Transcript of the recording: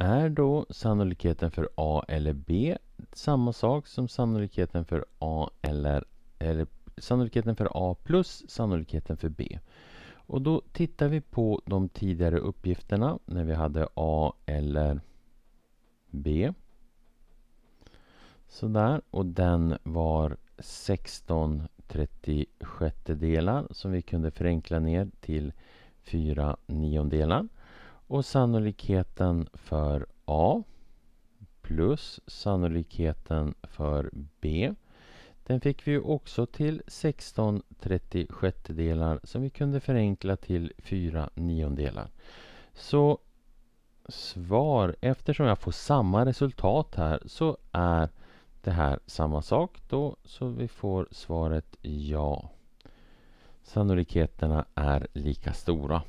Är då sannolikheten för A eller B samma sak som sannolikheten för A eller, eller sannolikheten för A plus sannolikheten för B? Och då tittar vi på de tidigare uppgifterna när vi hade A eller B. Sådär, och den var 16 36 delar som vi kunde förenkla ner till 4 niondelar. Och sannolikheten för A plus sannolikheten för B. Den fick vi också till 16 36 delar som vi kunde förenkla till 4 niondelar. Så svar, eftersom jag får samma resultat här så är det här samma sak då så vi får svaret ja. Sannolikheterna är lika stora.